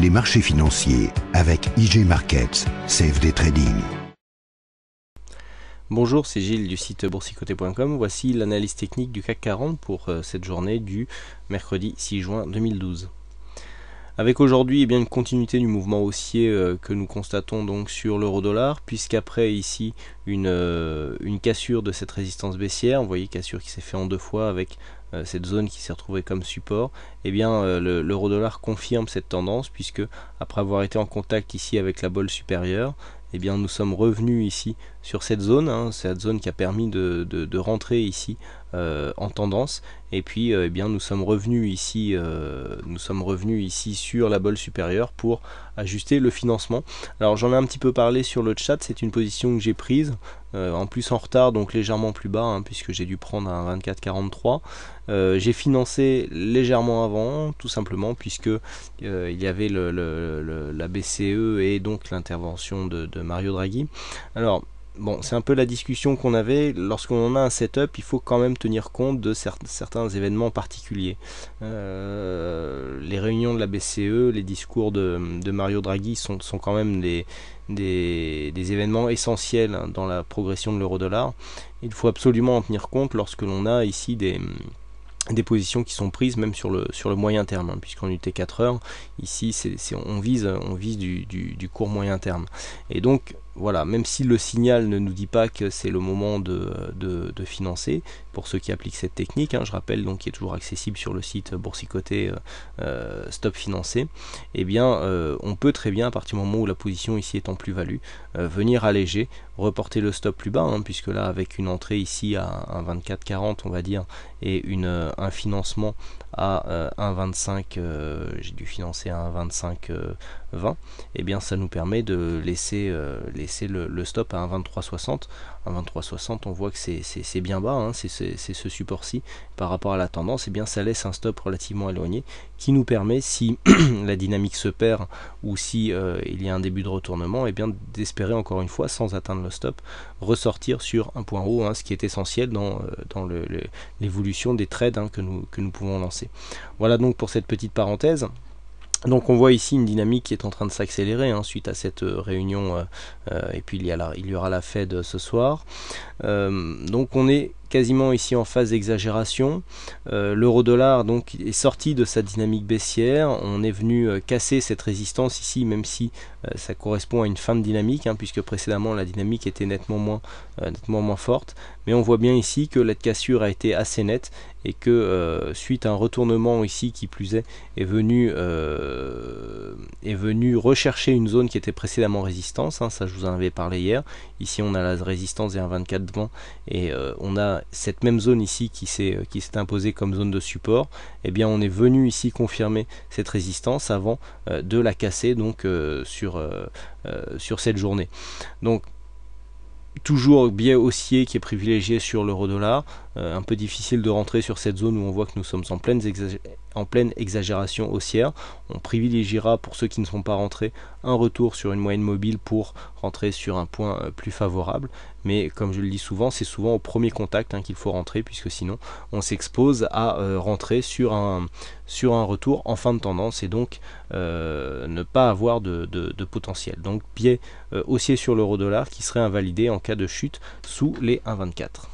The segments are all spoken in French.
les marchés financiers avec IG Markets, Save Trading. Bonjour, c'est Gilles du site boursicoté.com. Voici l'analyse technique du CAC 40 pour euh, cette journée du mercredi 6 juin 2012. Avec aujourd'hui eh bien une continuité du mouvement haussier euh, que nous constatons donc sur l'euro-dollar, puisqu'après ici euh, une, cassure de cette résistance baissière, vous voyez cassure qui s'est fait en deux fois avec euh, cette zone qui s'est retrouvée comme support, Et eh bien l'euro-dollar confirme cette tendance puisque après avoir été en contact ici avec la bolle supérieure, eh bien nous sommes revenus ici sur cette zone, hein, cette zone qui a permis de, rentrer ici euh, en tendance. Et puis euh, eh bien nous sommes revenus ici, euh, nous sommes revenus ici sur la bolle supérieure pour ajuster le financement. Alors j'en ai un petit peu parlé sur le chat, c'est une position que j'ai prise, en plus en retard donc légèrement plus bas hein, puisque j'ai dû prendre un 24 24,43. j'ai financé légèrement avant tout simplement puisque il y avait la BCE et donc l'intervention de, de Mario Draghi. Alors bon, c'est un peu la discussion qu'on avait. Lorsqu'on a un setup, il faut quand même tenir compte de certains événements particuliers. Euh, les réunions de la BCE, les discours de, Mario Draghi sont, quand même des, événements essentiels hein, dans la progression de l'euro-dollar. Il faut absolument en tenir compte lorsque l'on a ici des positions qui sont prises même sur le, moyen terme, hein, puisqu'en UT4 heures, ici c'est on vise, du, du court moyen terme. Et donc voilà, même si le signal ne nous dit pas que c'est le moment de, financer, pour ceux qui appliquent cette technique, hein, je rappelle donc qui est toujours accessible sur le site boursicoté euh, euh, stop financé, eh bien euh, on peut très bien à partir du moment où la position ici est en plus-value, venir alléger, reporter le stop plus bas, hein, puisque là avec une entrée ici à 1,2440 on va dire, et une, un financement à 1,25, j'ai dû financer à 1,25,20, eh bien ça nous permet de laisser c'est le, stop à un 23,60. Un 23,60, on voit que c'est bien bas, hein, c'est ce support-ci par rapport à la tendance. Et eh bien, ça laisse un stop relativement éloigné qui nous permet, si la dynamique se perd ou si euh, il y a un début de retournement, et eh bien d'espérer encore une fois, sans atteindre le stop, ressortir sur un point haut, hein, ce qui est essentiel dans, euh, l'évolution des trades hein, que nous pouvons lancer. Voilà donc pour cette petite parenthèse. Donc on voit ici une dynamique qui est en train de s'accélérer hein, suite à cette euh, réunion euh, euh, et puis il y, a il y aura la Fed ce soir. donc on est quasiment ici en phase d'exagération. Euh, l'euro-dollar donc est sorti de sa dynamique baissière. On est venu euh, casser cette résistance ici, même si euh, ça correspond à une fin de dynamique, hein, puisque précédemment la dynamique était nettement moins, nettement moins forte. Mais on voit bien ici que la cassure a été assez nette et que suite à un retournement ici qui plus est est venu est venu rechercher une zone qui était précédemment résistance. Hein. ça je vous en avais parlé hier. Ici on a la résistance des 24 devant et on a cette même zone ici euh, qui s'est imposée comme zone de support, eh bien on est venu ici confirmer cette résistance avant euh, de la casser donc euh, sur, sur cette journée. Donc toujours biais haussier qui est privilégié sur l'euro dollar, un peu difficile de rentrer sur cette zone où on voit que nous sommes en pleine, en pleine exagération haussière. On privilégiera pour ceux qui ne sont pas rentrés un retour sur une moyenne mobile pour rentrer sur un point euh, plus favorable. Mais comme je le dis souvent, c'est souvent au premier contact hein, qu'il faut rentrer, puisque sinon on s'expose à euh, rentrer sur un, sur un retour en fin de tendance et donc euh, ne pas avoir de, potentiel. Donc biais haussier sur l'euro dollar qui serait invalidé en cas de chute sous les 1,24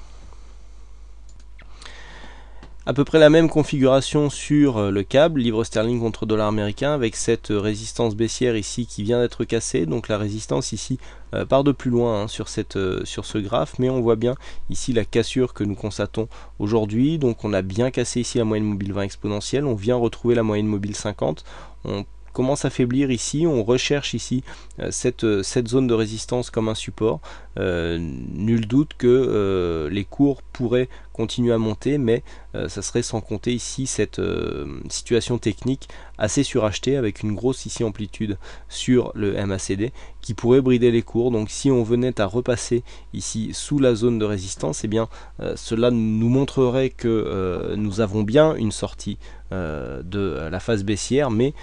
à peu près la même configuration sur euh, le câble, livre sterling contre dollar américain, avec cette euh, résistance baissière ici qui vient d'être cassée, donc la résistance ici euh, part de plus loin hein, sur, cette, sur ce graphe, mais on voit bien ici la cassure que nous constatons aujourd'hui, donc on a bien cassé ici la moyenne mobile 20 exponentielle, on vient retrouver la moyenne mobile 50, on commence à faiblir ici, on recherche ici cette, cette, zone de résistance comme un support. nul doute que les cours pourraient continue à monter, mais euh, ça serait sans compter ici cette euh, situation technique assez surachetée avec une grosse ici amplitude sur le MACD qui pourrait brider les cours. Donc si on venait à repasser ici sous la zone de résistance, et eh bien euh, cela nous montrerait que nous avons bien une sortie de la phase baissière, mais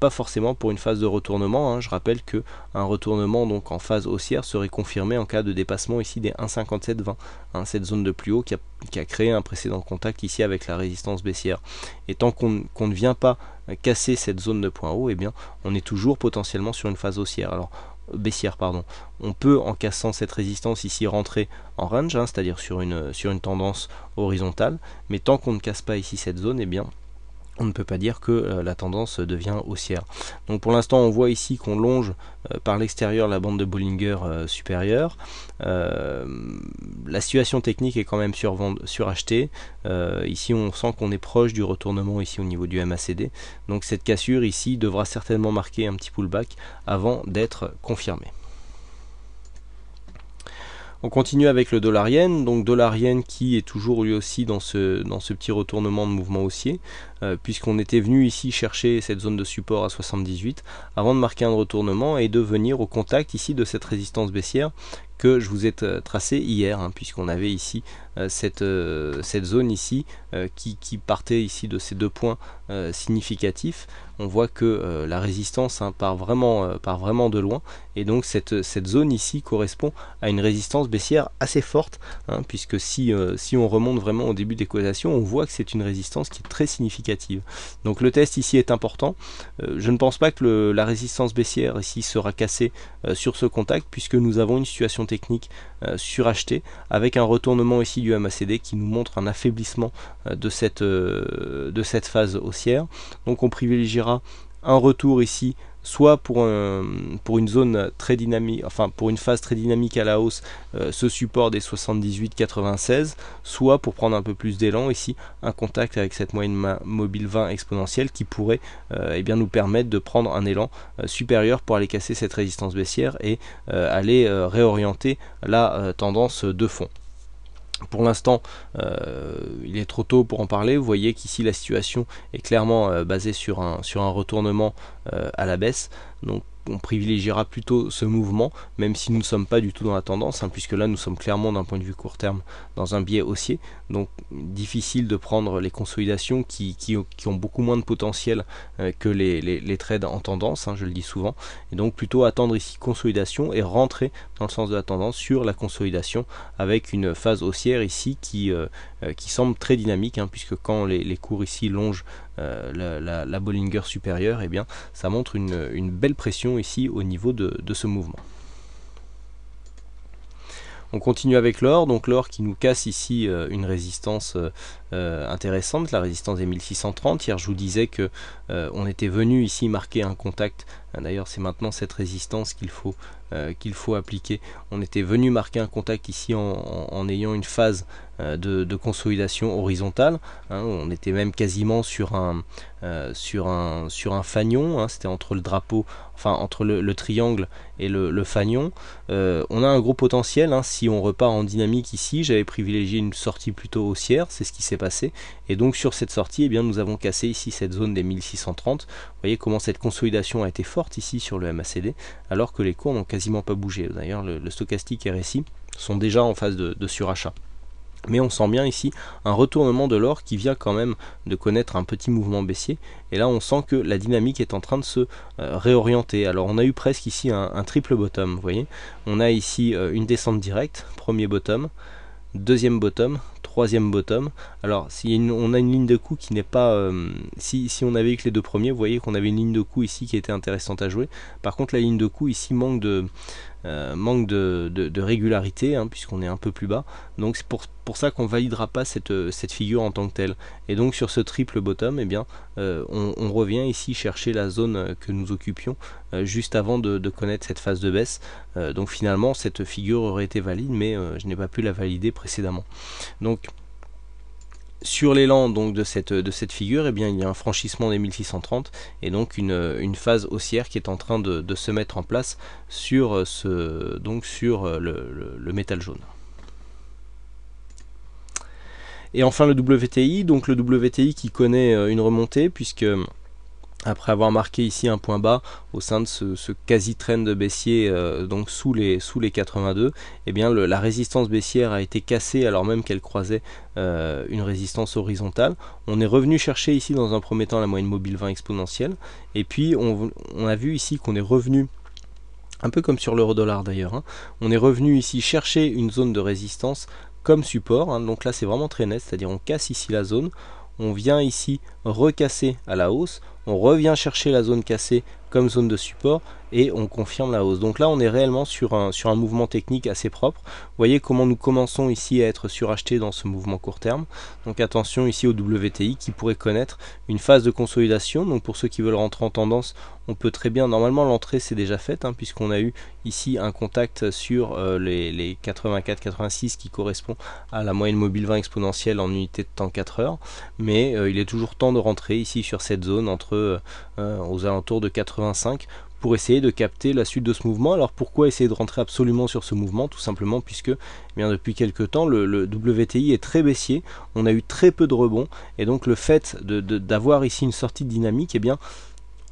pas forcément pour une phase de retournement. Hein. Je rappelle que un retournement donc en phase haussière serait confirmé en cas de dépassement ici des 1,5720, hein, cette zone de plus haut qui a a créé un précédent contact ici avec la résistance baissière. Et tant qu'on ne vient pas casser cette zone de point haut, et eh bien, on est toujours potentiellement sur une phase haussière. Alors, baissière, pardon. On peut, en cassant cette résistance ici, rentrer en range, hein, c'est-à-dire sur une, sur une tendance horizontale, mais tant qu'on ne casse pas ici cette zone, et eh bien, on ne peut pas dire que euh, la tendance devient haussière. Donc pour l'instant on voit ici qu'on longe euh, par l'extérieur la bande de Bollinger euh, supérieure. la situation technique est quand même surachetée. Euh, ici on sent qu'on est proche du retournement ici au niveau du MACD. Donc cette cassure ici devra certainement marquer un petit pullback avant d'être confirmée. On continue avec le dollar donc dollar qui est toujours lui aussi dans ce, dans ce petit retournement de mouvement haussier, euh, puisqu'on était venu ici chercher cette zone de support à 78 avant de marquer un retournement et de venir au contact ici de cette résistance baissière que je vous ai tracé hier, hein, puisqu'on avait ici euh, euh, cette, zone ici euh, qui, partait ici de ces deux points significatifs. On voit que la résistance hein, part, vraiment, part vraiment de loin, et donc cette, zone ici correspond à une résistance baissière assez forte, hein, puisque si, si on remonte vraiment au début des cotations, on voit que c'est une résistance qui est très significative. Donc le test ici est important. je ne pense pas que la résistance baissière ici sera cassée sur ce contact, puisque nous avons une situation technique euh, surachetée, avec un retournement ici du MACD qui nous montre un affaiblissement euh, de, cette, euh, de cette phase haussière. Donc on privilégiera un retour ici soit pour, une zone très dynamique, enfin pour une phase très dynamique à la hausse, euh, ce support des 78,96, soit pour prendre un peu plus d'élan ici, un contact avec cette moyenne mobile 20 exponentielle qui pourrait euh, eh bien, nous permettre de prendre un élan euh, supérieur pour aller casser cette résistance baissière et aller réorienter la tendance de fond. Pour l'instant, euh, il est trop tôt pour en parler. Vous voyez qu'ici la situation est clairement euh, basée sur un, sur un retournement euh, à la baisse. Donc on privilégiera plutôt ce mouvement, même si nous ne sommes pas du tout dans la tendance, hein, puisque là nous sommes clairement d'un point de vue court terme dans un biais haussier, donc difficile de prendre les consolidations qui, qui, ont beaucoup moins de potentiel euh, que les, trades en tendance, hein, je le dis souvent, et donc plutôt attendre ici consolidation et rentrer dans le sens de la tendance sur la consolidation avec une phase haussière ici qui, euh, euh, qui semble très dynamique, hein, puisque quand les, les cours ici longent euh, la, Bollinger supérieure, et eh bien, ça montre une, belle pression ici au niveau de, ce mouvement. On continue avec l'or, donc l'or qui nous casse ici euh, une résistance euh, intéressante, la résistance des 1630. Hier je vous disais que on était venu ici marquer un contact. D'ailleurs c'est maintenant cette résistance qu'il faut, appliquer. On était venu marquer un contact ici en ayant une phase euh, de, consolidation horizontale. Hein, on était même quasiment sur un, euh, sur un, sur un fanion, hein, c'était entre le drapeau, enfin entre le, triangle et le, fanion. Euh, on a un gros potentiel, hein, si on repart en dynamique ici, j'avais privilégié une sortie plutôt haussière, c'est ce qui s'est passé. Et donc sur cette sortie, eh bien, nous avons cassé ici cette zone des 1630. Vous voyez comment cette consolidation a été forte ici sur le MACD, alors que les cours n'ont quasiment pas bougé. D'ailleurs, le, stochastique RSI sont déjà en phase de surachat. Mais on sent bien ici un retournement de l'or qui vient quand même de connaître un petit mouvement baissier. Et là, on sent que la dynamique est en train de se euh, réorienter. Alors, on a eu presque ici un, triple bottom, vous voyez. On a ici euh, une descente directe, premier bottom, deuxième bottom, troisième bottom. Alors, si on a une ligne de coup qui n'est pas... Euh, si, si, on avait eu que les deux premiers, vous voyez qu'on avait une ligne de coup ici qui était intéressante à jouer. Par contre, la ligne de coup ici manque de, euh, manque de, régularité, hein, puisqu'on est un peu plus bas. Donc c'est pour, ça qu'on validera pas euh, cette, figure en tant que telle. Et donc sur ce triple bottom, eh bien, euh, on, revient ici chercher la zone que nous occupions juste avant de, de, connaître cette phase de baisse. donc finalement, cette figure aurait été valide, mais je n'ai pas pu la valider précédemment. Donc sur l'élan donc de cette, de cette figure, eh bien, il y a un franchissement des 1630 et donc une, phase haussière qui est en train de, se mettre en place sur, euh, ce, donc sur euh, le, le métal jaune. Et enfin le WTI, donc le WTI qui connaît euh, une remontée puisque après avoir marqué ici un point bas au sein de ce, ce quasi-trend baissier euh, donc sous les, sous les 82, eh bien la résistance baissière a été cassée alors même qu'elle croisait euh, une résistance horizontale. On est revenu chercher ici dans un premier temps la moyenne mobile 20 exponentielle et puis on, a vu ici qu'on est revenu un peu comme sur l'euro dollar d'ailleurs, hein, on est revenu ici chercher une zone de résistance comme support, hein. donc là c'est vraiment très net, c'est-à-dire on casse ici la zone, on vient ici recasser à la hausse, on revient chercher la zone cassée comme zone de support et on confirme la hausse. Donc là, on est réellement sur un, sur un mouvement technique assez propre. Vous voyez comment nous commençons ici à être surachetés dans ce mouvement court terme. Donc attention ici au WTI qui pourrait connaître une phase de consolidation. Donc pour ceux qui veulent rentrer en tendance, on peut très bien, normalement l'entrée c'est déjà faite, hein, puisqu'on a eu ici un contact sur euh, les, 84-86 qui correspond à la moyenne mobile 20 exponentielle en unité de temps 4 heures, mais euh, il est toujours temps de rentrer ici sur cette zone entre euh, aux alentours de 85 pour essayer de capter la suite de ce mouvement. Alors pourquoi essayer de rentrer absolument sur ce mouvement Tout simplement puisque eh bien, depuis quelques temps le, WTI est très baissier, on a eu très peu de rebonds et donc le fait d'avoir ici une sortie de dynamique, eh bien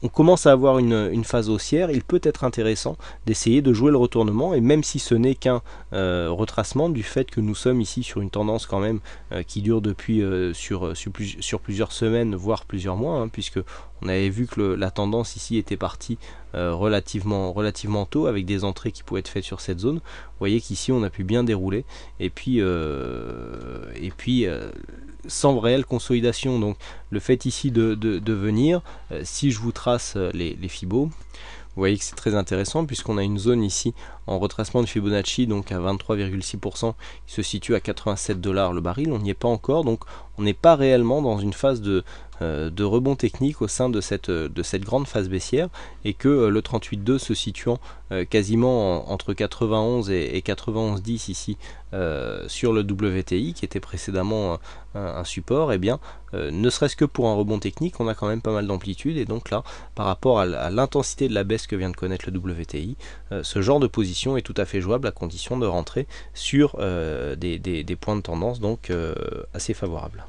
on commence à avoir une, phase haussière, il peut être intéressant d'essayer de jouer le retournement, et même si ce n'est qu'un euh, retracement du fait que nous sommes ici sur une tendance quand même euh, qui dure depuis euh, sur, sur, plusieurs semaines, voire plusieurs mois, hein, puisque on avait vu que la tendance ici était partie relativement, relativement tôt, avec des entrées qui pouvaient être faites sur cette zone. Vous voyez qu'ici on a pu bien dérouler, et puis, et puis sans réelle consolidation. Donc le fait ici de, de, venir, euh, si je vous trace euh, les, les vous voyez que c'est très intéressant puisqu'on a une zone ici en retracement de Fibonacci, donc à 23,6%, il se situe à 87 dollars le baril. On n'y est pas encore, donc on n'est pas réellement dans une phase de, euh, rebond technique au sein de cette, de cette grande phase baissière et que euh, le 38.2 se situant euh, quasiment entre 91 et, 91.10 ici sur le WTI qui était précédemment un, support, et eh bien ne serait-ce que pour un rebond technique, on a quand même pas mal d'amplitude et donc là, par rapport à l'intensité de la baisse que vient de connaître le WTI, ce genre de position est tout à fait jouable à condition de rentrer sur euh, des, points de tendance donc euh, assez favorables.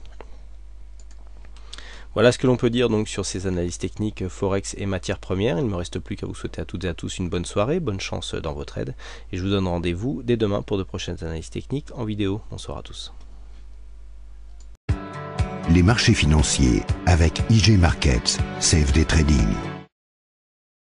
Voilà ce que l'on peut dire donc sur ces analyses techniques euh, Forex et matières premières. Il ne me reste plus qu'à vous souhaiter à toutes et à tous une bonne soirée, bonne chance dans votre aide et je vous donne rendez-vous dès demain pour de prochaines analyses techniques en vidéo. Bonsoir à tous. Les marchés financiers avec IG Markets, cfd Trading.